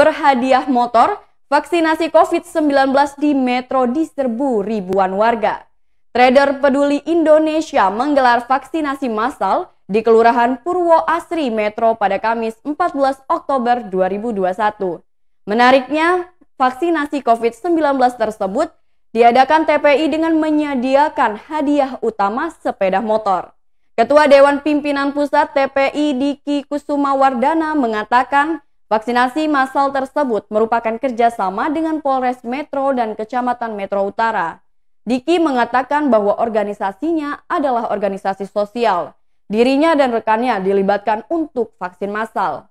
berhadiah motor, vaksinasi COVID-19 di Metro diserbu ribuan warga. Trader Peduli Indonesia menggelar vaksinasi massal di Kelurahan Purwo Asri Metro pada Kamis 14 Oktober 2021. Menariknya, vaksinasi COVID-19 tersebut diadakan TPI dengan menyediakan hadiah utama sepeda motor. Ketua Dewan Pimpinan Pusat TPI Diki Kusuma Wardana mengatakan Vaksinasi massal tersebut merupakan kerjasama dengan Polres Metro dan Kecamatan Metro Utara. Diki mengatakan bahwa organisasinya adalah organisasi sosial. Dirinya dan rekannya dilibatkan untuk vaksin massal.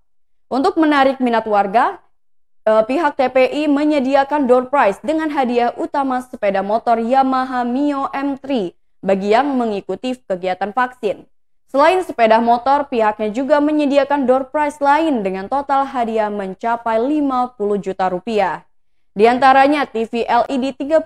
Untuk menarik minat warga, eh, pihak TPI menyediakan door prize dengan hadiah utama sepeda motor Yamaha Mio M3 bagi yang mengikuti kegiatan vaksin. Selain sepeda motor, pihaknya juga menyediakan door prize lain dengan total hadiah mencapai 50 juta rupiah. Di antaranya TV LED 32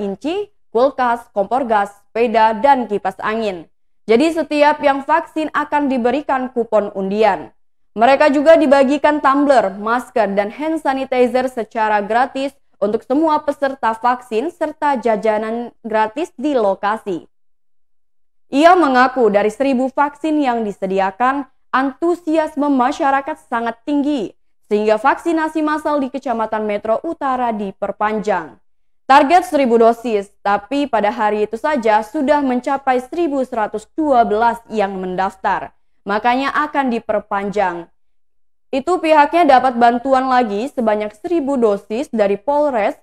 inci, kulkas, kompor gas, sepeda, dan kipas angin. Jadi setiap yang vaksin akan diberikan kupon undian. Mereka juga dibagikan tumbler, masker, dan hand sanitizer secara gratis untuk semua peserta vaksin serta jajanan gratis di lokasi. Ia mengaku dari seribu vaksin yang disediakan, antusiasme masyarakat sangat tinggi, sehingga vaksinasi massal di Kecamatan Metro Utara diperpanjang. Target seribu dosis, tapi pada hari itu saja sudah mencapai 1112 yang mendaftar. Makanya akan diperpanjang. Itu pihaknya dapat bantuan lagi sebanyak 1000 dosis dari Polres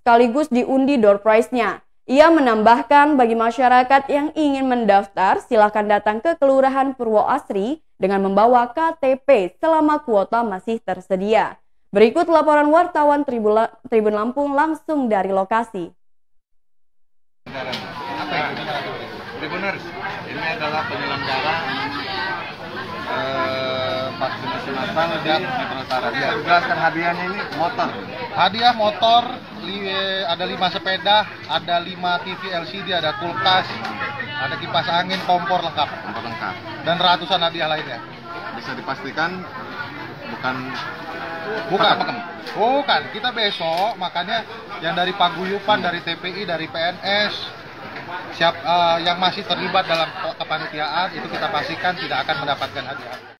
sekaligus diundi door prize-nya. Ia menambahkan bagi masyarakat yang ingin mendaftar silakan datang ke Kelurahan Purwo Asri dengan membawa KTP selama kuota masih tersedia. Berikut laporan wartawan Tribun Lampung langsung dari lokasi. Tribuners, ini adalah penyelenggara eh, Tangerang di iya. Metro Utara. Ya, jelaskan hadiahnya ini motor. Hadiah motor, li, eh, ada lima sepeda, ada lima TV LCD, ada kulkas, ada kipas angin, kompor lengkap. Kompor lengkap. Dan ratusan hadiah lainnya. Bisa dipastikan bukan Bukan. pakem. Bukan. Kita besok makanya yang dari Paguyupan, hmm. dari TPI, dari PNS siap uh, yang masih terlibat dalam kepanitiaan itu kita pastikan tidak akan mendapatkan hadiah.